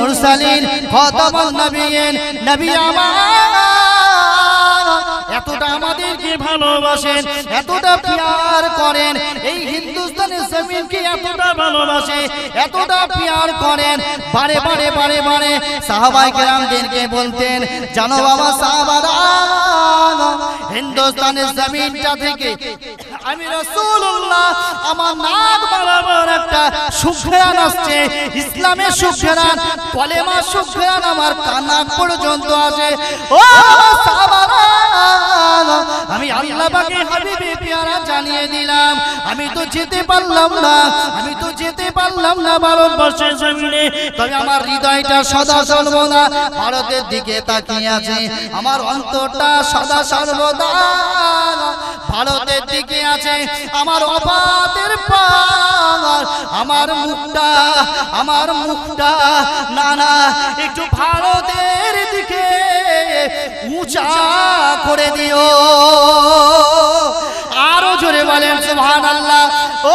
মুরসালিন খতমুল নবিয়িন নবী আমার এতটা আমাদেরকে ভালোবাসেন এতটা পিয়ার করেন এই হিন্দুস্তানের জমিনকে এতটা ভালোবাসে এতটা পিয়ার করেন বারে বারে বারে বারে সাহাবাই কেরামদেরকে বলতেন জানো বাবা সাহাবারা হিন্দুস্তানের জমিনটা থেকে আমি রাসূলুল্লাহ আমার নাক বাড়ানোর একটা সুখেরান আসছে ইসলামের সুখেরান কলেমা সুখেরান আমার কানা পর্যন্ত আছে ও আমি আল্লাহ পাকে হাবিবে পেয়ারা জানিয়ে দিলাম আমি তো যেতে পারলাম না আমি তো যেতে পারলাম না ভারতবর্ষের জমিনে তবে আমার হৃদয়টা সদা সর্বদা ভারতের দিকে তাকিয়ে আছে আমার অন্তরটা সদা সর্বদা ভারতের দিকে আছে গেছে আমার অপাতের পার আমার মুখটা আমার মুখটা না না একটু ভারতের দিকে উঁচা করে দিও আরো জোরে বলেন সুহান আল্লাহ ও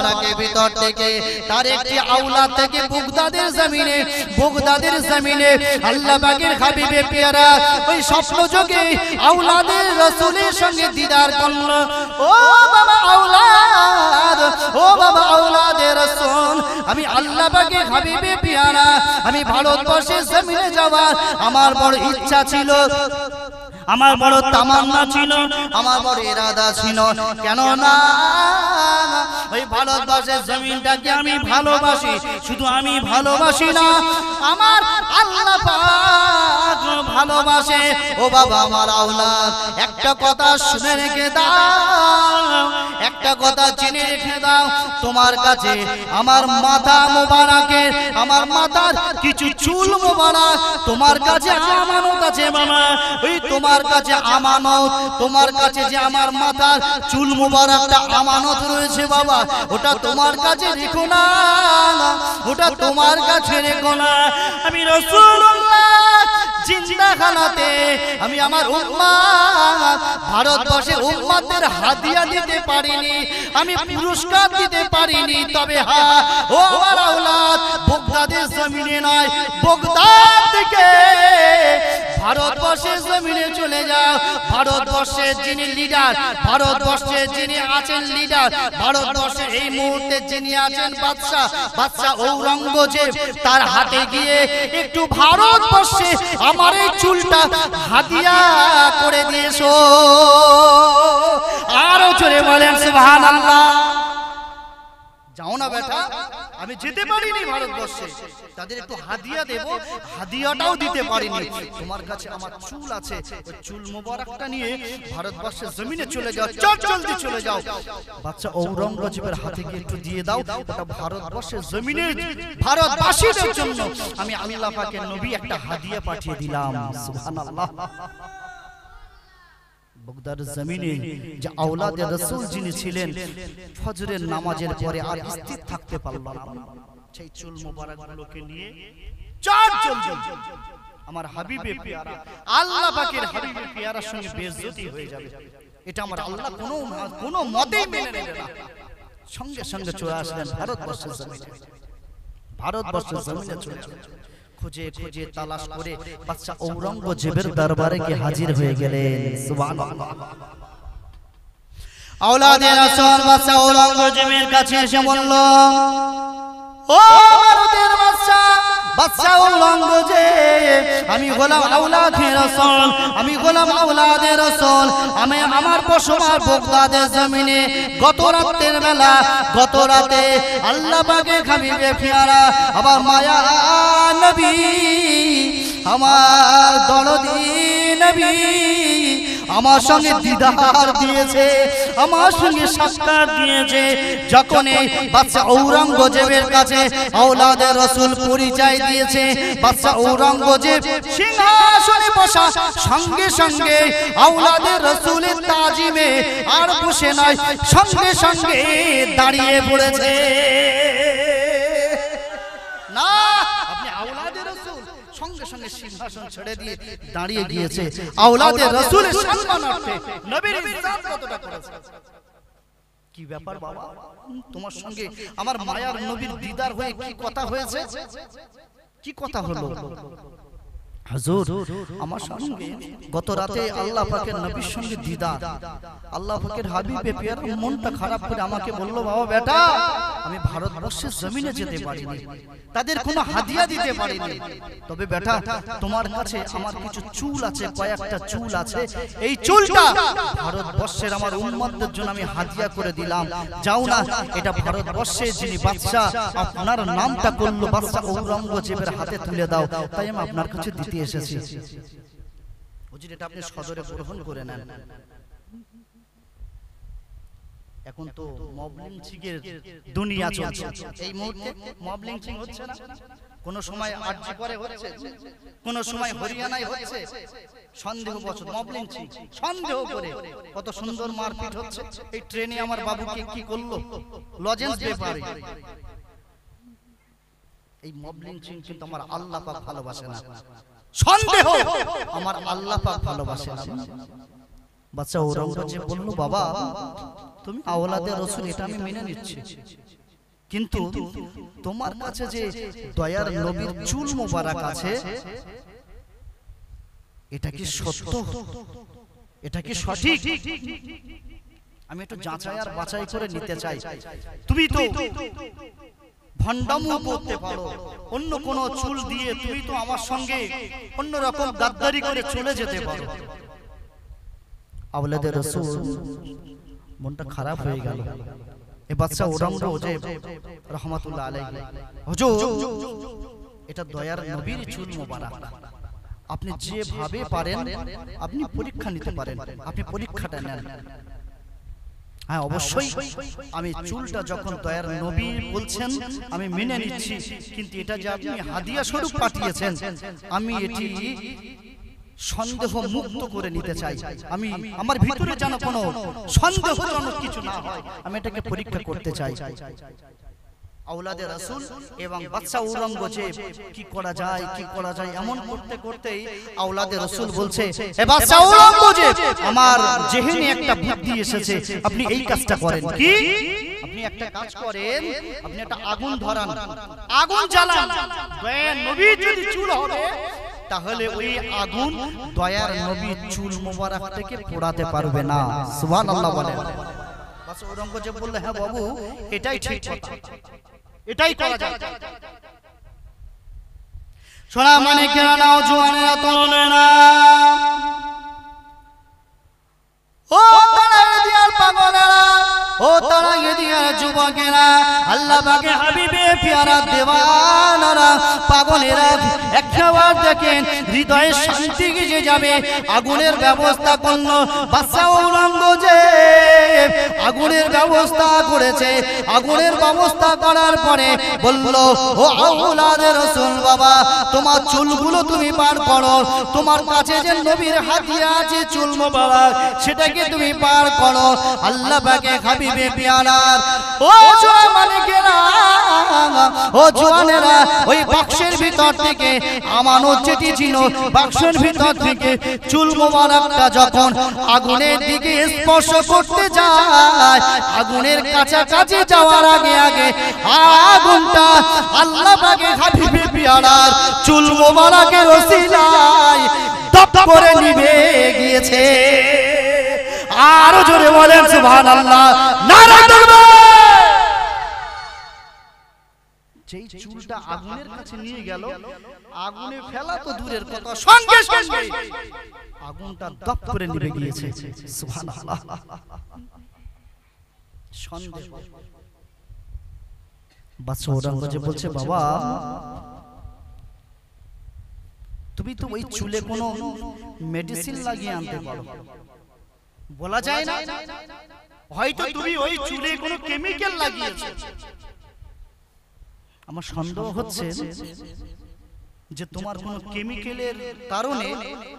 পাড়াকে ভিতর থেকে তার একটি থেকে বুগদাদের জমিনে বুগদাদের জমিনে বাগের হাবিবে পেয়ারা ওই রসুলের সঙ্গে দিদার করল ও বাবা ও বাবা রসুল আমি হাবিবে পেয়ারা আমি ভারতবর্ষের জমিনে যাওয়ার আমার বড় ইচ্ছা ছিল আমার বড় তামান্না ছিল আমার বড় এরাদা ছিল কেন না ওই ভারতবর্ষের জমিনটাকে আমি ভালোবাসি শুধু আমি ভালোবাসি না আমার আল্লাহ ভালোবাসে ও বাবা আমার আওলাদ একটা কথা শুনে রেখে দাও একটা কথা জেনে রেখে দাও তোমার কাছে আমার মাথা মোবারকে আমার মাথার কিছু চুল মোবারক তোমার কাছে আমানত আছে মামা ওই তোমার কাছে আমানত তোমার কাছে যে আমার মাথার চুল মোবারকটা আমানত রয়েছে বাবা ওটা তোমার কাছে রেখো না ওটা তোমার কাছে রেখো না আমি রসুল্লাহ জিন্দাখানাতে আমি আমার উম্মাদ ভারতবর্ষে উম্মাদের হাদিয়া দিতে পারিনি আমি পুরস্কার দিতে পারিনি তবে হ্যাঁ ও আমার আওলাদ বগদাদের জমিনে নয় বগদাদ থেকে ভারতবর্ষের জমিনে চলে যাও ভারতবর্ষের যিনি লিডার ভারতবর্ষের যিনি আছেন লিডার ভারতবর্ষে এই মুহূর্তে যিনি আছেন বাদশাহ বাদশাহ ঔরঙ্গজেব তার হাতে গিয়ে একটু ভারতবর্ষে আমার এই চুলটা হাতিয়া করে দিয়েছো আরো চলে বলেন সুবহানাল্লাহ যাও না বেটা আমি যেতে পারিনি ভারতবর্ষে তাদের একটু হাদিয়া দেব হাদিয়াটাও দিতে পারিনি তোমার কাছে আমার চুল আছে ওই চুল মোবারকটা নিয়ে ভারতবর্ষের জমিনে চলে যাও চল জলদি চলে যাও বাচ্চা ঔরঙ্গজেবের হাতে গিয়ে একটু দিয়ে দাও ওটা ভারতবর্ষের জমিনে ভারতবাসীদের জন্য আমি আল্লাহ পাকের নবী একটা হাদিয়া পাঠিয়ে দিলাম সুবহানাল্লাহ বগদার জমিনে যে আওলাদে রসুল যিনি ছিলেন ফজরের নামাজের পরে আর স্থির থাকতে পারলাম না সেই চুল মোবারকগুলোকে নিয়ে চার চল আমার হাবিবে পেয়ারা আল্লাহ পাকের হাবিবে পেয়ারার সঙ্গে বেজতি হয়ে যাবে এটা আমার আল্লাহ কোনো কোনো মতেই মেনে নেবে না সঙ্গে সঙ্গে চলে আসলেন ভারতবর্ষের জমিনে ভারতবর্ষের জমিনে চলে আসলেন খুঁজে খুঁজে তালাশ করে বাদশা ঔরঙ্গজেবের দরবারে গিয়ে হাজির হয়ে গেলেন সুবহানাল্লাহ আওলাদের আসল বাদশা ঔরঙ্গজেবের কাছে এসে বলল ও ভারতের বাদশা বাদশাহ উলঙ্গ যে আমি গোলাম আউলাদে রাসূল আমি গোলাম আউলাদে রাসূল আমি আমার বসবাস বগদাদের জমিনে গত রাতের বেলা গত রাতে আল্লাহ পাকে মায়া নবী আমার দরদি নবী আমার সঙ্গে দিদার দিয়েছে আমার সঙ্গে সাক্ষাৎ দিয়েছে যখন এই বাচ্চা ঔরঙ্গজেবের কাছে আওলাদে রসুল পরিচয় দিয়েছে বাচ্চা ঔরঙ্গজেব সিংহাসনে বসা সঙ্গে সঙ্গে আওলাদে রসুলের তাজিমে আর বসে নয় সঙ্গে সঙ্গে দাঁড়িয়ে পড়েছে সিংহাসন ছেড়ে দিয়ে দাঁড়িয়ে গিয়েছে আওলাদে রাসূলের নবীর ইজ্জত কতটা করেছে কি ব্যাপার বাবা তোমার সঙ্গে আমার মায়ার নবীর দিদার হয়ে কি কথা হয়েছে কি কথা হলো হুজুর আমার সঙ্গে গত রাতে আল্লাহ পাকের নবীর সঙ্গে দিদার আল্লাহ পাকের হাবিবে পেয়ার মনটা খারাপ করে আমাকে বলল বাবা বেটা আমি ভারতবর্ষের জমিনে যেতে পারিনি তাদের কোনো হাদিয়া দিতে পারিনি তবে বেটা তোমার কাছে আমার কিছু চুল আছে কয়েকটা চুল আছে এই চুলটা ভারতবর্ষের আমার উন্মাদের জন্য আমি হাদিয়া করে দিলাম যাও না এটা ভারতবর্ষে যিনি বাচ্চা আপনার নামটা করলো বাচ্চা ঔরঙ্গজেবের হাতে তুলে দাও তাই আমি আপনার কাছে দিতে এসেছি এটা আপনি সদরে গ্রহণ করে নেন এখন তো মবলিং দুনিয়া চলছে এই মুহূর্তে মবলিং হচ্ছে না কোন সময় আরজি করে হচ্ছে কোন সময় হরিয়ানায় হচ্ছে সন্দেহ বছর মবলিং সন্দেহ করে কত সুন্দর মারপিট হচ্ছে এই ট্রেনে আমার বাবুকে কি করলো লজেন্স এই মবলিং কিন্তু আমার আল্লাহ পাক ভালোবাসে না সন্দেহ আমার আল্লাহ পাক ভালোবাসে না বাচ্চা বলল বাবা তুমি আওলাদের রসুল এটা আমি নিচ্ছি কিন্তু তোমার কাছে যে দয়ার নবীর চুল মোবারক আছে এটা কি সত্য এটা কি সঠিক আমি একটু যাচাই আর বাছাই করে নিতে চাই তুমি তো ভণ্ডামও করতে পারো অন্য কোন চুল দিয়ে তুমি তো আমার সঙ্গে অন্য রকম গাদ্দারি করে চলে যেতে পারো আওলাদের রসুল মনটা খারাপ হয়ে গেল এ বাদশাহ ওরামরা ওজে রহমাতুল্লাহ আলাইহি হুজুর এটা দয়ার নবীর চুল মোবারক আপনি যেভাবে পারেন আপনি পরীক্ষা নিতে পারেন আপনি পরীক্ষাটা নেন হ্যাঁ, হ্যাঁ অবশ্যই আমি চুলটা যখন দয়ার নবী বলছেন আমি মেনে নিচ্ছি কিন্তু এটা যে আপনি হাদিয়া স্বরূপ পাঠিয়েছেন আমি এটি সন্দেহ মুক্ত করে নিতে চাই আমি আমার ভিতরে যেন কোনো সন্দেহজনক কিছু না হয় আমি এটাকে পরীক্ষা করতে চাই আউলাদে রাসুল এবং বাদশা ঔরঙ্গজেব কি করা যায় কি করা যায় এমন করতে করতেই আউলাদে রাসুল বলছে এ বাদশা ঔরঙ্গজেব আমার জেহেনে একটা বুদ্ধি এসেছে আপনি এই কাজটা করেন কি আপনি একটা কাজ করেন আপনি একটা আগুন ধরান আগুন জ্বালান নবী যদি চুল হবে তাহলে ওই আগুন দয়ার নবী চুল মোবারক থেকে পোড়াতে পারবে না সুবহানাল্লাহ আল্লাহ বলেন বাস ঔরঙ্গজেব বলল হ্যাঁ বাবু এটাই ঠিক কথা এটাই করা যায় সোনা মানে কেনা নাও জোয়ানের তরলে না ও তারা দিয়াল পাগলেরা ও তারা এদিয়ার যুবকেরা আল্লাহ বাগে হাবিবে পিয়ারা দেওয়ানারা পাগলেরা একবার দেখেন হৃদয়ে শান্তি গিয়ে যাবে আগুনের ব্যবস্থা করল বাচ্চা ঔরঙ্গ যে আগুনের ব্যবস্থা করেছে আগুনের ব্যবস্থা করার পরে বলল ও আউলাদের রসুল বাবা তোমার চুলগুলো তুমি পার করো তোমার কাছে যে নবীর হাতিয়া আছে চুল মোবারক সেটাকে তুমি পার করো আল্লাহ বাগে হাবিব দিবে পেয়ারার ও জোয়া মালিকেরা ও জোয়ানেরা ওই বাক্সের ভিতর থেকে আমানত চেটি ছিল বাক্সের ভিতর থেকে চুল মোবারকটা যখন আগুনের দিকে স্পর্শ করতে যায় আগুনের কাছাকাছি যাওয়ার আগে আগে আগুনটা আল্লাহ আগে ঘাটিবে পেয়ারার চুল রসি যায় দপ করে নিবে গিয়েছে আরো জোরে বলেন সুবহানাল্লাহ নারা তাকবীর যেই চুলটা আগুনের কাছে নিয়ে গেল আগুনে ফেলা তো দূরের কথা সঙ্গে সঙ্গে আগুনটা দপ করে গিয়েছে সন্দেহ বলছে বাবা তুমি তো ওই চুলে কোনো মেডিসিন লাগিয়ে আনতে পারো বলা যায় না হয়তো তুমি ওই চুলে কোনো কেমিক্যাল লাগিয়েছো আমার সন্দেহ হচ্ছে যে তোমার কোনো কেমিক্যালের কারণে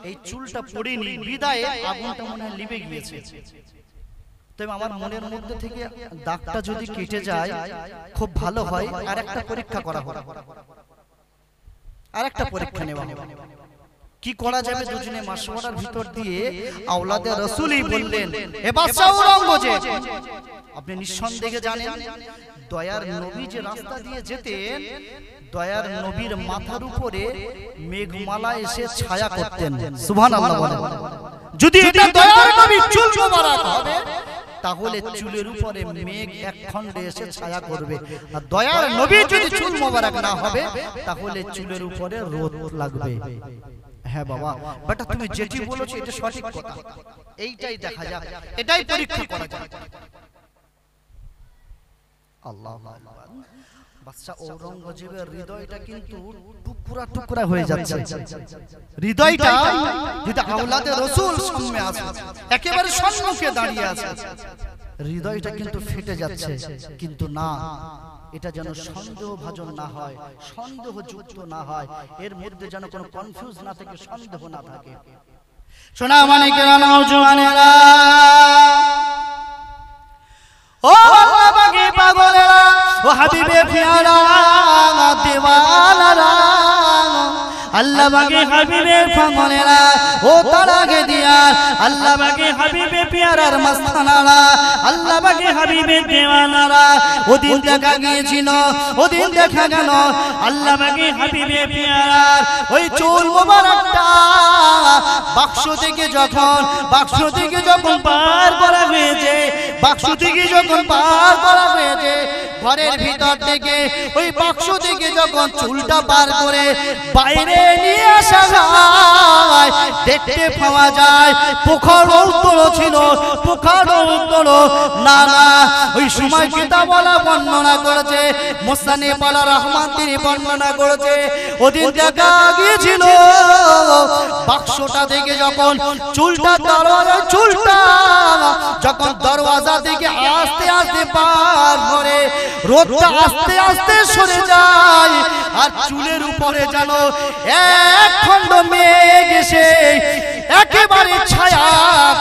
এই চুলটা পড়েনি বিদায়ে আগুনটা মনে হয় লিবে গিয়েছে তবে আমার মনের মধ্যে থেকে দাগটা যদি কেটে যায় খুব ভালো হয় আর একটা পরীক্ষা করা হয় আর একটা পরীক্ষা নেওয়া হবে কি করা যাবে দুজনে মাসওয়ারার ভিতর দিয়ে আওলাদে রাসূলই বললেন হে বাদশা ঔরঙ্গজেব আপনি নিঃসন্দেহে জানেন দয়ার নবী যে রাস্তা দিয়ে যেতেন দয়ার নবীর মাথার উপরে মেঘমালা এসে ছায়া করতেন সুবহানাল্লাহ বলেন যদি এটা দয়ার নবী চুল মোবারক হবে তাহলে চুলের উপরে মেঘ এক খণ্ডে এসে ছায়া করবে আর দয়ার নবী যদি চুল মোবারক না হবে তাহলে চুলের উপরে রোদ লাগবে হ্যাঁ বাবা হ্যাঁ বেটা তুমি যেটি বলেছো এটা সঠিক কথা এইটাই দেখা যাক এটাই পরীক্ষা করা যাক আল্লাহ ঔরঙ্গজেবের হৃদয়টা কিন্তু টুকরা টুকরা হয়ে যাচ্ছে হৃদয়টা যদি রসুল সামনে আসে একেবারে সম্মুখে দাঁড়িয়ে আছে হৃদয়টা কিন্তু ফেটে যাচ্ছে কিন্তু না এটা যেন সন্দেহ ভাজন না হয় সন্দেহযুক্ত না হয় এর মধ্যে যেন কোনো কনফিউজ না থাকে সন্দেহ না থাকে শোনা মানে কেনা নওজোয়ানেরা ও পাগলেরা ও হাবিবে ফিয়ারা দেওয়ালারা আল্লাহ বাগে হাবিবে ফমনেরা ও তার আগে দিয়ার আল্লাহ বাগে হাবিবে পিয়ারার মাস্তানারা আল্লাহ বাগে হাবিবে দেওয়ানারা ওদিন দেখা গিয়েছিল ওদিন দেখা গেল আল্লাহ বাগে হাবিবে পিয়ারার ওই চুল মোবারকটা বাক্স থেকে যখন বাক্স থেকে যখন পার করা হয়েছে বাক্স থেকে যখন পার করা হয়েছে ঘরের ভিতর থেকে ওই বাক্স থেকে যখন চুলটা পার করে বাইরে দেখতে পাওয়া যায় পোখর উত্তর ছিল পোখর উত্তর না না ওই সময় গীতা বলা বর্ণনা করেছে মোস্তানি বলা রহমান তিনি বর্ণনা করেছে ওদিন দেখা গিয়েছিল বাক্সটা যখন চুলটা দরওয়াজা চুলটা যখন দরওয়াজা থেকে আস্তে আস্তে পার করে রোদটা আস্তে আস্তে সরে যায় আর চুলের উপরে যেন এক খণ্ড মেঘ এসে একেবারে ছায়া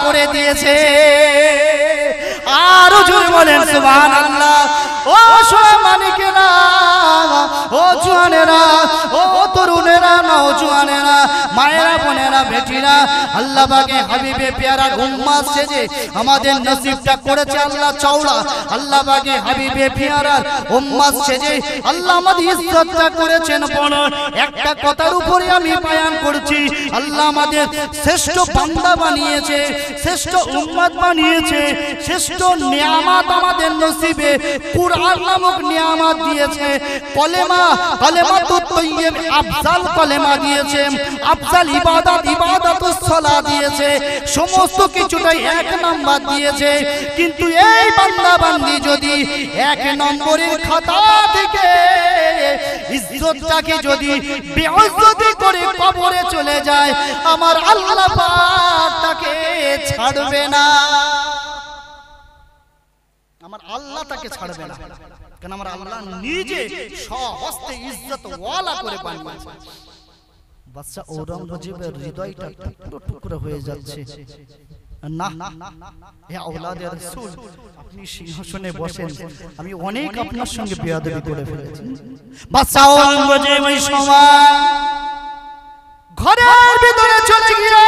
করে দিয়েছে আরো জোরে বলেন সুবহানাল্লাহ ও সোনা মালিকেরা ও জোয়ানেরা ও তরুণেরা জোয়ানেরা মায়েরা বোনেরা বেটিরা আল্লাহ বাগে হাবিবে পেয়ারা গুম্মাস সেজে আমাদের নসিবটা করেছে আল্লাহ চওড়া আল্লাহ বাগে হাবিবে পেয়ারার উম্মাস সেজে আল্লাহ আমাদের ইজ্জতটা করেছেন বড় একটা কথার উপরে আমি বয়ান করছি আল্লাহ আমাদের শ্রেষ্ঠ বান্দা বানিয়েছে শ্রেষ্ঠ উম্মাদ বানিয়েছে শ্রেষ্ঠ নিয়ামাত আমাদের নসিবে পুরো কুরআন নামক নিয়ামত দিয়েছে কলেমা আফজাল কলেমা দিয়েছে আফজাল ইবাদত দিয়েছে সমস্ত কিছুটাই এক নাম্বার দিয়েছে কিন্তু এই বান্দা বান্দি যদি এক নম্বরের খাতা থেকে ইজ্জতটাকে যদি বেহজতি করে কবরে চলে যায় আমার আল্লাহ পাক তাকে ছাড়বে না আমার আল্লাহ তাকে ছাড়বে না কেন আমার আল্লাহ নিজে সহস্তে ইজ্জত ওয়ালা করে বানিয়েছে বাচ্চা ঔরঙ্গজেবের হৃদয়টা টুকরো টুকরো হয়ে যাচ্ছে আমি অনেক আপনার সঙ্গে বাচ্চা ঘরের ভিতরে চলে গিয়ে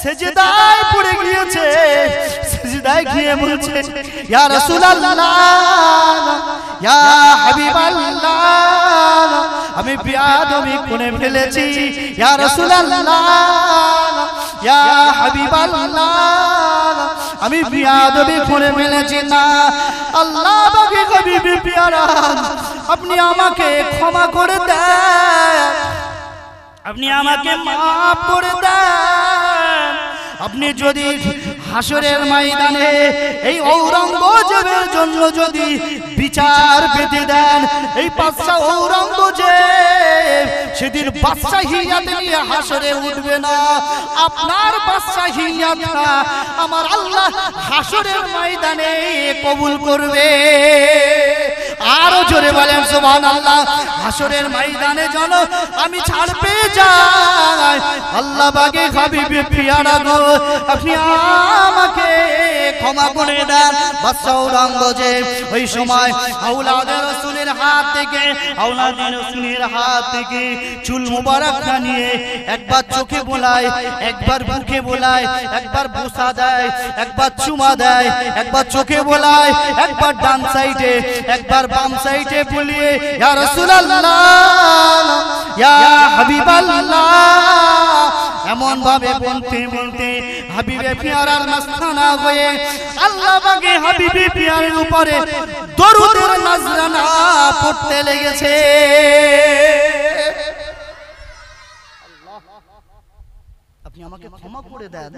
সেজদায় পড়ে গিয়েছে বিদায় গিয়ে বলছে ইয়া রাসূলুল্লাহ ইয়া হাবিবাল্লাহ আমি বিয়াদবি কোণে ফেলেছি ইয়া রাসূলুল্লাহ ইয়া হাবিবাল্লাহ আমি বিয়াদবি করে ফেলেছি না আল্লাহ বাকি কবি বিপিয়ারা আপনি আমাকে ক্ষমা করে দেন আপনি আমাকে মাফ করে দেন আপনি যদি হাসরের ময়দানে এই ঔরঙ্গজেবের জন্য যদি বিচার পেতে দেন এই বাচ্চা ঔরঙ্গজেব সেদিন বাচ্চা হিয়াত নিয়ে হাসরে উঠবে না আপনার বাচ্চা হিয়াত না আমার আল্লাহ হাসরের ময়দানে কবুল করবে আরো জোরে বলেন সুবহান আল্লাহ হাসরের ময়দানে যেন আমি ছাড় পেয়ে যাই আল্লাহ বাগে হাবিবে পিয়ারা গো আপনি আমাকে ক্ষমা করে দেন বাদশাহ আওরঙ্গজেব ওই সময় আউলাদের রসুলের হাত থেকে আউলাদের রসুলের হাত থেকে চুল মুবারকটা নিয়ে একবার চোখে বোলায় একবার মুখে বোলায় একবার বুসা দেয় একবার চুমা দেয় একবার চোখে বোলায় একবার ডান সাইডে একবার বাম সাইডে বলিয়ে ইয়া রাসূলুল্লাহ ইয়া হাবিবাল্লাহ এমন ভাবে বলতে বলতে হাবিবে পিয়ারার মাস্তানা হয়ে আল্লাহ বাগে হাবিবে পিয়ারের উপরে দরুদের নাজরানা পড়তে লেগেছে আমাকে ক্ষমা করে দেন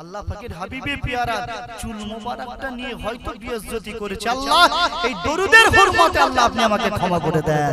আল্লাহ ফকির হাবিবে পিয়ারা চুল মুবারকটা নিয়ে হয়তো বিয়ে করেছে আল্লাহ এই দরুদের হরমতে আল্লাহ আপনি আমাকে ক্ষমা করে দেন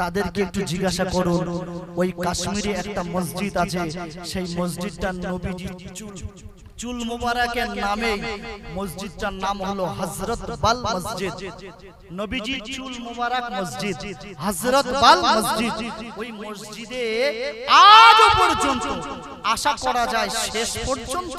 তাদেরকে একটু জিজ্ঞাসা করুন ওই কাশ্মীরে একটা মসজিদ আছে সেই মসজিদটার নবীজি চুল মুবারকের নামে মসজিদটার নাম হলো হযরত বাল মসজিদ নবীজি চুল মুবারক মসজিদ হযরত বাল মসজিদ ওই মসজিদে আজ পর্যন্ত আশা করা যায় শেষ পর্যন্ত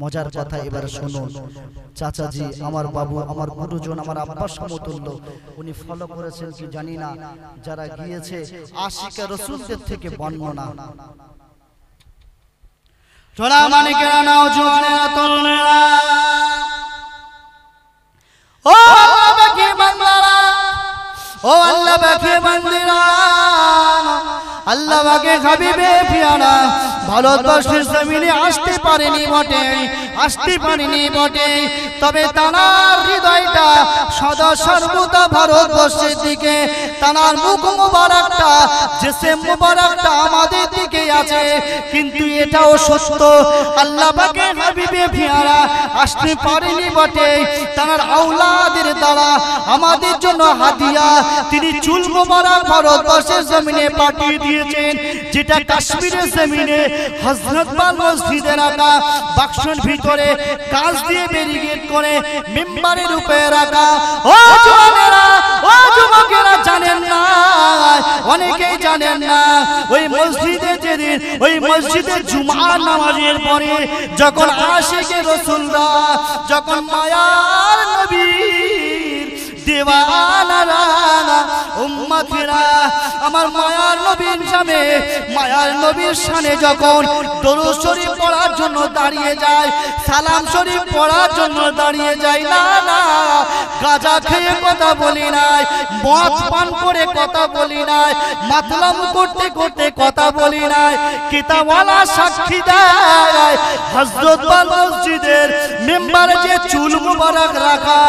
মজার কথা এবার শুনুন চাচাজি আমার বাবু আমার গুরুজন আমার আব্বার সমতুল্য উনি ফলো করেছেন কি জানি না যারা গিয়েছে আশিকা রসুলদের থেকে বর্ণনা মানে মানিকেরা নাও জোয়ানেরা তরুণেরা ও বাকি বান্দারা ও আল্লাহ বাকি বান্দিরা আল্লাহ বাকি হাবিবে পিয়ারা ভারতবর্ষের জমিনে আসতে পারেনি বটে আসতে পারেনি বটে তবে তানার হৃদয়টা সদা সর্বদা ভারতবর্ষের দিকে তানার মুখ মোবারকটা যেসে মোবারকটা আমাদের দিকে আছে কিন্তু এটাও সত্য আল্লাহ আসতে পারেনি বটে তানার আওলাদের দ্বারা আমাদের জন্য হাতিয়া তিনি চুল মোবারক ভারতবর্ষের জমিনে পাঠিয়ে দিয়েছেন যেটা কাশ্মীরের জমিনে হজরতবাল মসজিদের রাখা বাক্সর ভিতরে কাজ দিয়ে ব্যারিগেট করে মেম্বারের রূপে রাখা ও অনেকেই জানেন না ওই মসজিদে যেদিন ওই মসজিদে জুমার নামাজের পরে যখন আশেকে রসুলরা যখন মায়ার নবী দেওয়ানারা আমার মা নামে মায়ার নবীর সানে যখন দরু শরীফ পড়ার জন্য দাঁড়িয়ে যায় সালাম শরীফ পড়ার জন্য দাঁড়িয়ে যায় না না গাজা খেয়ে কথা বলি নাই মদ পান করে কথা বলি নাই মাতলাম করতে করতে কথা বলি নাই কিতাবওয়ালা সাক্ষী দেয় হজরত মসজিদের মেম্বারে যে চুল মুবারক রাখা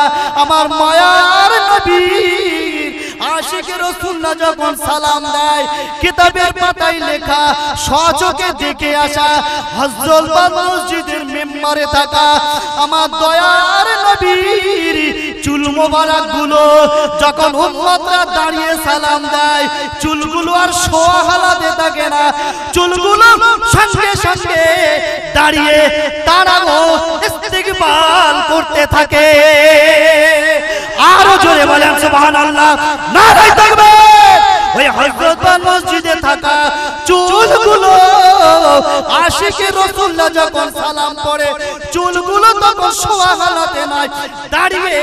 আমার মায়ার নবী আশিকের রসুল্লাহ যখন সালাম দেয় কিতাবের পাতায় লেখা সচকে দেখে আসা হজরত মসজিদের মেম্বারে থাকা আমার দয়ার নবীর চুল মোবারক গুলো যখন উম্মতরা দাঁড়িয়ে সালাম দেয় চুলগুলো আর শোয়া হালাতে থাকে না চুলগুলো সঙ্গে সঙ্গে দাঁড়িয়ে তারাও ইস্তিকবাল করতে থাকে আরো জোরে বলেন সুবহানাল্লাহ নারায় থাকবে ওই হযরত মসজিদে থাকা চুলগুলো আশিকে রসুল্লাহ যখন সালাম পড়ে চুলগুলো তখন শোয়া হালাতে নয় দাঁড়িয়ে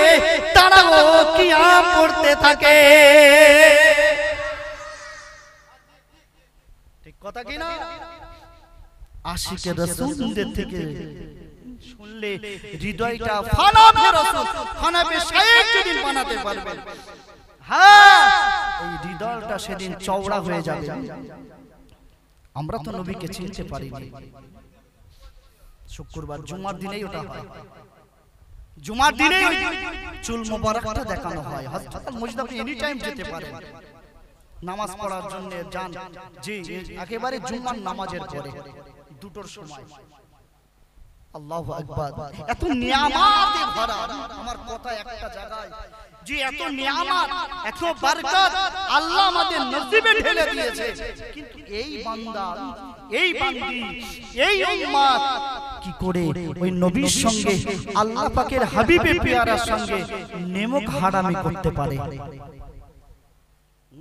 তারাও কিয়াম করতে থাকে ঠিক কথা কি না আশিকে রসুলদের থেকে শুনলে হৃদয়টা ফানাবে রসুল ফানাবে শায়েখ যেদিন বানাতে পারবেন হ্যাঁ এই হৃদয়টা সেদিন চওড়া হয়ে যাবে আমরা তো নবীকে চিনতে পারি শুক্রবার জুমার দিনেই ওটা হয় জুমার দিনে চুল মোবারকটা দেখানো হয় হাসপাতাল মসজিদ আপনি এনি টাইম যেতে পারেন নামাজ পড়ার জন্য যান জি একেবারে জুমার নামাজের পরে দুটোর সময় আল্লাহু আকবার এত নিয়ামতে ভরা আমার কথা একটা জায়গায় যে এত নিয়ামত এত বরকত আল্লাহ আমাদের নসিবে ঢেলে দিয়েছে কিন্তু এই বান্দা এই বান্দি এই উম্মত কি করে ওই নবীর সঙ্গে আল্লাহ পাকের হাবিবে পেয়ারার সঙ্গে নেমক হারামি করতে পারে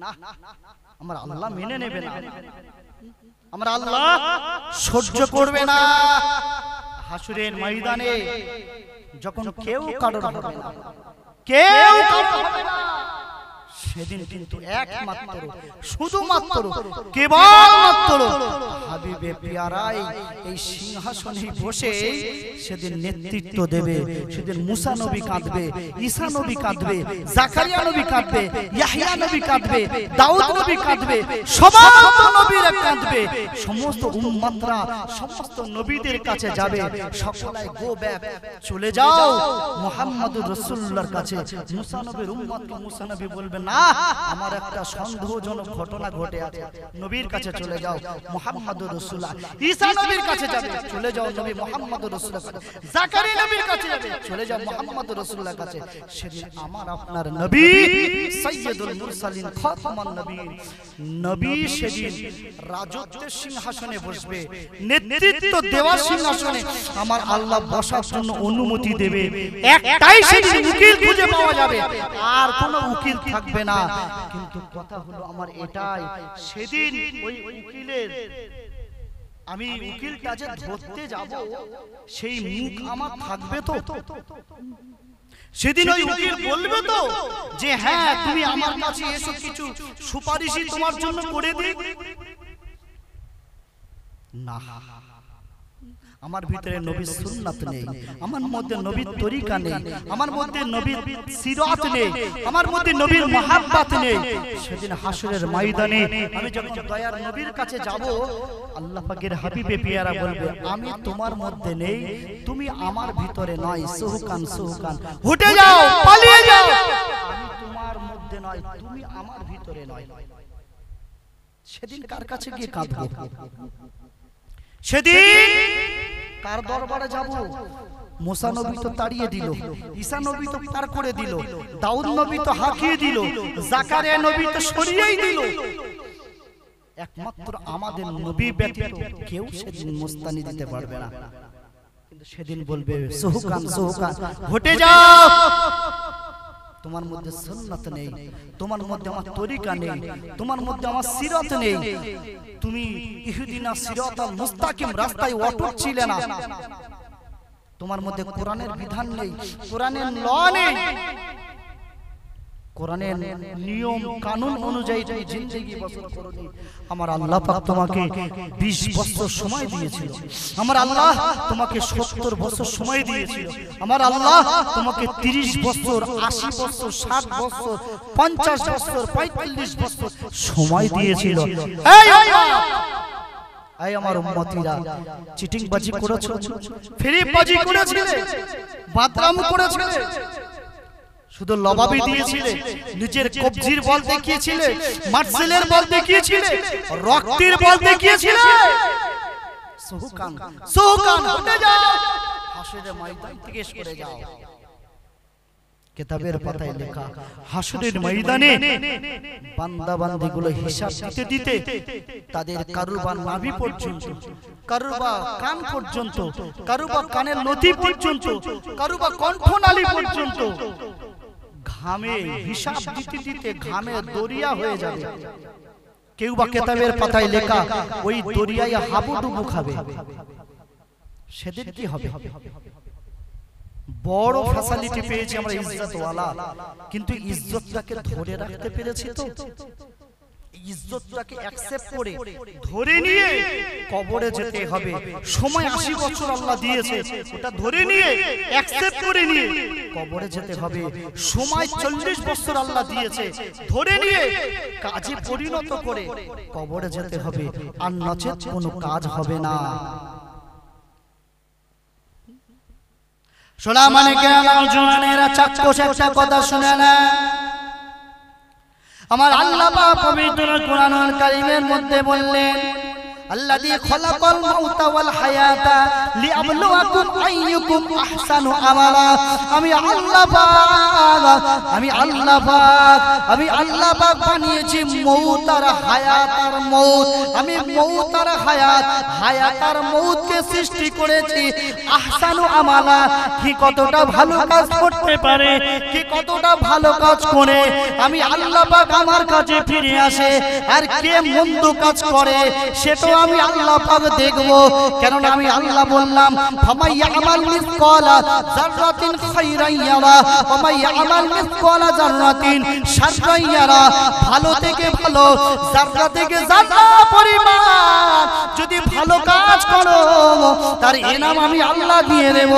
না আল্লাহ মেনে নেবে না আল্লাহ সহ্য করবে না হাসুরের ময়দানে যখন কেউ কারোর হবে না Que eu tô সেদিন কিন্তু একমাত্র শুধুমাত্র কেবলমাত্র হাবিবে পিয়ারাই এই সিংহাসনে বসে সেদিন নেতৃত্ব দেবে সেদিন মুসা নবী কাঁদবে ঈসা নবী কাঁদবে জাকারিয়া নবী কাঁদবে ইয়াহিয়া নবী কাঁদবে দাউদ নবী কাঁদবে সমস্ত নবীরা কাঁদবে সমস্ত উম্মতরা সমস্ত নবীদের কাছে যাবে সকলে গো ব্যাপ চলে যাও মুহাম্মাদুর রাসূলুল্লাহর কাছে মুসা নবীর উম্মতকে মুসা নবী বলবে না আমার একটা সন্দেহজনক ঘটনা ঘটে আছে নবীর কাছে চলে যাও মোহাম্মদ রসুল্লাহ ঈসা নবীর কাছে যাবে চলে যাও নবী মোহাম্মদ রসুল্লাহ জাকারি নবীর কাছে যাবে চলে যাও মোহাম্মদ রসুল্লাহ কাছে সেদিন আমার আপনার নবী সৈয়দুল মুরসালিন খাতামান নবী নবী সেদিন রাজত্বের সিংহাসনে বসবে নেতৃত্ব দেওয়ার সিংহাসনে আমার আল্লাহ বসার জন্য অনুমতি দেবে একটাই সেদিন উকিল খুঁজে পাওয়া যাবে আর কোনো উকিল থাকবে না না কিন্তু কথা হলো আমার এটাই সেদিন ওই উকিলের আমি উকিল কাজে ধরতে যাব সেই মুখ আমার থাকবে তো সেদিন ওই উকিল বলবে তো যে হ্যাঁ, হ্যাঁ তুমি আমার কাছে এসো কিছু সুপারিশই তোমার জন্য করে দিই না হা হা আমার ভিতরে নবীর সুন্নাত নেই আমার মধ্যে নবীর তরিকা নেই আমার মধ্যে নবীর সিরাত নেই আমার মধ্যে নবীর মহাব্বত নেই সেদিন হাসরের ময়দানে আমি যখন দয়ার নবীর কাছে যাব আল্লাহ পাকের হাবিবে পিয়ারা বলবে আমি তোমার মধ্যে নেই তুমি আমার ভিতরে নয় সুহকান সুহকান হুটে যাও পালিয়ে যাও আমি তোমার মধ্যে নয় তুমি আমার ভিতরে নয় সেদিন কার কাছে গিয়ে কাঁদবো সেদিন কার দরবারে যাব মোসা নবী তো তাড়িয়ে দিল ঈসা নবী তো পার করে দিল দাউদ নবী তো হাঁকিয়ে দিল জাকারিয়া নবী তো সরিয়েই দিল একমাত্র আমাদের নবী ব্যতীত কেউ সেদিন মুস্তানি দিতে পারবে না কিন্তু সেদিন বলবে সুহকান সুহকান ঘটে যাও তোমার মধ্যে সন্ন্যত নেই তোমার মধ্যে আমার তরিকা নেই তোমার মধ্যে আমার সিরত নেই তুমি ইহুদিনা সিরত আর মুস্তাকিম রাস্তায় অটুট ছিলে না তোমার মধ্যে কোরআনের বিধান নেই কোরআনের ল নেই কোরআনের নিয়ম কানুন অনুযায়ী তুমি জিন্দেগি বসর করনি আমার আল্লাহ পাক তোমাকে 20 বছর সময় দিয়েছিল আমার আল্লাহ তোমাকে 70 বছর সময় দিয়েছিল আমার আল্লাহ তোমাকে 30 বছর 80 বছর 60 বছর 50 বছর 45 বছর সময় দিয়েছিল এই আল্লাহ এই আমার উম্মতিরা চিটিং বাজি করেছো ফ্রি বাজি করেছিলে বাতরাম করেছিলে শুধু লবাবি দিয়েছিলে নিজের কবজির বল দেখিয়েছিলে মার্সেলের বল দেখিয়েছিলে রক্তের বল দেখিয়েছিলে সোহকান সোহকান উঠে যাও হাসরের ময়দান থেকে সরে যাও কিতাবের পাতায় লেখা হাসরের ময়দানে বান্দা বান্দিগুলো হিসাব দিতে দিতে তাদের কারুর বা নাভি পর্যন্ত কারুর বা কান পর্যন্ত কারুর বা কানের নথি পর্যন্ত কারুর বা কণ্ঠনালী পর্যন্ত ঘামে হিসাব দিতে দিতে ঘামে দরিয়া হয়ে যাবে কেউ বা কেতাবের পাতায় লেখা ওই দরিয়ায় হাবুডুবু খাবে সেদিন কি হবে বড় ফ্যাসিলিটি পেয়েছি আমরা ইজ্জতওয়ালা কিন্তু ইজ্জতটাকে ধরে রাখতে পেরেছি তো ইজ্জতটাকে অ্যাকসেপ্ট করে ধরে নিয়ে কবরে যেতে হবে সময় আশি বছর আল্লাহ দিয়েছে ওটা ধরে নিয়ে অ্যাকসেপ্ট করে নিয়ে কবরে যেতে হবে সময় চল্লিশ বছর আল্লাহ দিয়েছে ধরে নিয়ে কাজে পরিণত করে কবরে যেতে হবে আর নচেত কোনো কাজ হবে না সোনা মানে কে কেনা জোনানেরা চাক্ষুষ একটা কথা শুনে না আমার আল্লাহ পবিত্র কোরআন কারিমের মধ্যে বললেন আল্লাযী খলাকাল মাউতা ওয়াল হায়াতা লিআবলুয়াকুম আইয়ুকুম আহসানু আমালা আমি আল্লাহ পাক আমি আল্লাহ পাক আমি আল্লাহ পাক বানিয়েছি মউত আর হায়াত আর মউত আমি মউত আর হায়াত হায়াত আর মউতকে সৃষ্টি করেছি আহসানু আমালা কি কতটা ভালো কাজ করতে পারে কি কতটা ভালো কাজ করে আমি আল্লাহ পাক আমার কাছে ফিরে আসে আর কে মন্দ কাজ করে সেটা আমি আল্লাহ পাক দেখব কেননা আমি আল্লাহ বললাম ফামাইয়া আমাল মিসকালা যাররাতিন খাইরান ইয়ারা মিসকালা যাররাতিন ইয়ারা ভালো থেকে ভালো যাররা থেকে যাররা পরিমাণ যদি ভালো কাজ করো তার ইনাম আমি আল্লাহ দিয়ে দেব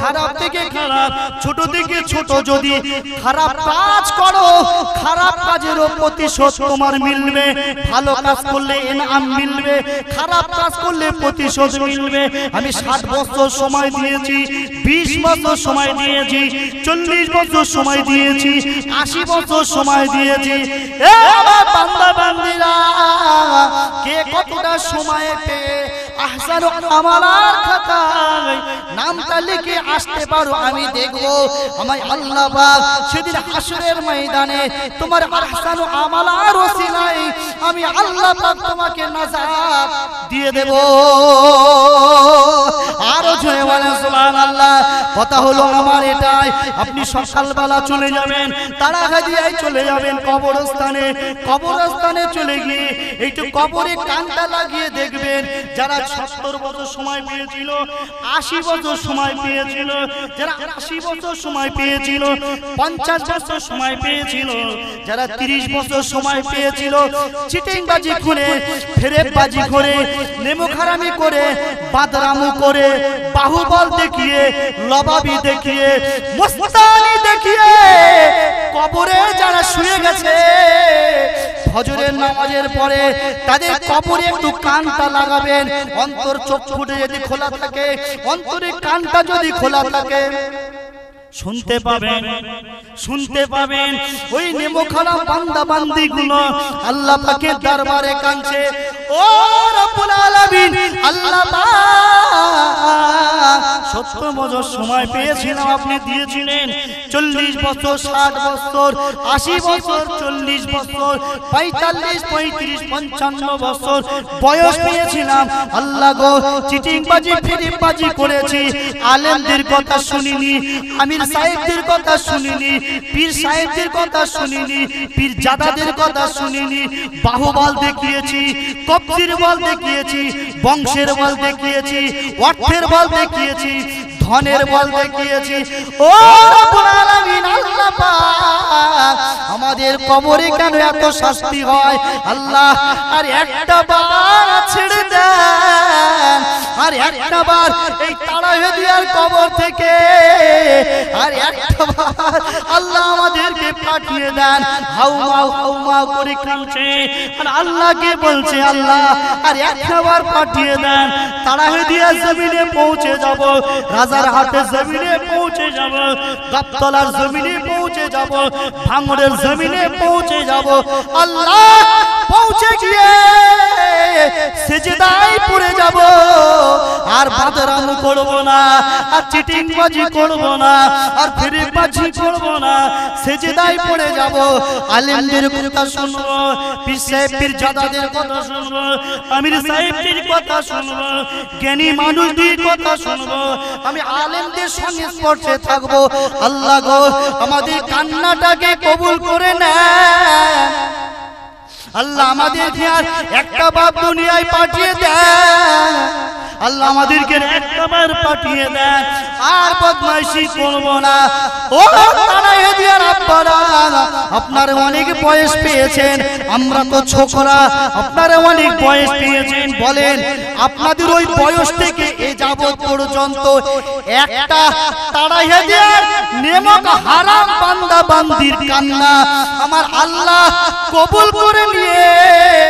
খারাপ থেকে খারাপ ছোট থেকে ছোট যদি খারাপ কাজ করো খারাপ কাজেরও প্রতিশোধ তোমার মিলবে ভালো কাজ করলে ইনাম মিলবে খারাপ কাজ করলে প্রতিশোধ মিলবে আমি ষাট বছর সময় দিয়েছি বিশ বছর সময় দিয়েছি চল্লিশ বছর সময় দিয়েছি আশি বছর সময় দিয়েছি কে কতটা সময় পেয়ে আহসানু আমালার খাতায় নামটা লিখে আসতে পারো আমি দেখব আমার আল্লাহ পাক সেদিন হাসরের ময়দানে তোমার আহসানু আমালার ওসিলাই আমি আল্লাহ পাক তোমাকে নাজাত দিয়ে দেব আরো জয় বলে সুবহানাল্লাহ কথা হলো আমার এটাই আপনি সকালবেলা চলে যাবেন তারা হাজিয়ায় চলে যাবেন কবরস্থানে কবরস্থানে চলে গিয়ে একটু কবরে কানটা লাগিয়ে দেখবেন যারা যারা সত্তর বছর সময় পেয়েছিল আশি সময় পেয়েছিল যারা আশি সময় পেয়েছিল পঞ্চাশ সময় পেয়েছিল যারা তিরিশ বছর সময় পেয়েছিল চিটিংবাজি করে ফেরেবাজি করে নেমুখারামি করে বাদরামু করে বাহুবল দেখিয়ে লবাবি দেখিয়ে দেখিয়ে কবরে যারা শুয়ে গেছে ফজরের নামাজের পরে তাদের কবরে একটু কানটা লাগাবেন অন্তর চোখ ফুটে যদি খোলা থাকে অন্তরে কানটা যদি খোলা থাকে শুনতে পাবেন শুনতে পাবেন ওই খারাপ বান্দা বান্দি গুলো আল্লাহ পাকে দরবারে কাঁদছে ও রব্বুল আলামিন আল্লাহ সত্য বছর সময় পেয়েছিলাম আপনি দিয়েছিলেন চল্লিশ বছর ষাট বছর আশি বছর চল্লিশ বছর পঁয়তাল্লিশ পঁয়ত্রিশ পঞ্চান্ন বছর বয়স পেয়েছিলাম আল্লাহ গো চিটিং বাজি ফিরিং বাজি করেছি আলেমদের কথা শুনিনি আমির সাহেবদের কথা শুনিনি পীর সাহেবদের কথা শুনিনি পীর জাদাদের কথা শুনিনি বাহুবল দেখিয়েছি কবজির বল দেখিয়েছি বংশের বল দেখিয়েছি অর্থের বল দেখিয়েছি ধনের বল দেখিয়েছি ও আমাদের কবরে কেন এত শাস্তি হয় আল্লাহ আর একটা বার ছেড়ে দেন আর একটা বার এই তাড়াহেদিয়ার কবর থেকে আর একটা বার আল্লাহ আমাদেরকে পাঠিয়ে দেন হাউ মাউ হাউ মাউ করে কাঁদছে আর আল্লাহকে বলছে আল্লাহ আর একটা বার পাঠিয়ে দেন তাড়াহেদিয়ার জমিনে পৌঁছে যাব রাজার হাতে জমিনে পৌঁছে যাব গাবতলার জমিনে পৌঁছে যাব ভাঙড়ের জমিনে পৌঁছে যাব আল্লাহ পৌঁছে গিয়ে সেজেদায় পড়ে যাব আর বাদরাম করব না আর চিটিং বাজি করব না আর ফিরে বাজি করব না সেজদায় পড়ে যাব আলেমদের কথা শুনব পীর সাহেব জাদাদের কথা শুনব আমির সাহেবদের কথা শুনব জ্ঞানী মানুষদের কথা শুনব আমি আলেমদের সঙ্গে স্পর্শে থাকব আল্লাহ গো আমাদের কান্নাটাকে কবুল করে না আল্লাহ আমাদের একটা বাপ দুনিয়ায় পাঠিয়ে দেয় আল্লাহ আমাদেরকে একবার পাঠিয়ে দেন আর বদমাইশি করবো না ও আপনারা অনেক বয়স পেয়েছেন আমরা তো ছোকরা আপনারা অনেক বয়স পেয়েছেন বলেন আপনাদের ওই বয়স থেকে এ যাবৎ পর্যন্ত একটা তারা হেদিয়ার নেমক হারাম বান্দা বান্দির কান্না আমার আল্লাহ কবুল করে নিয়ে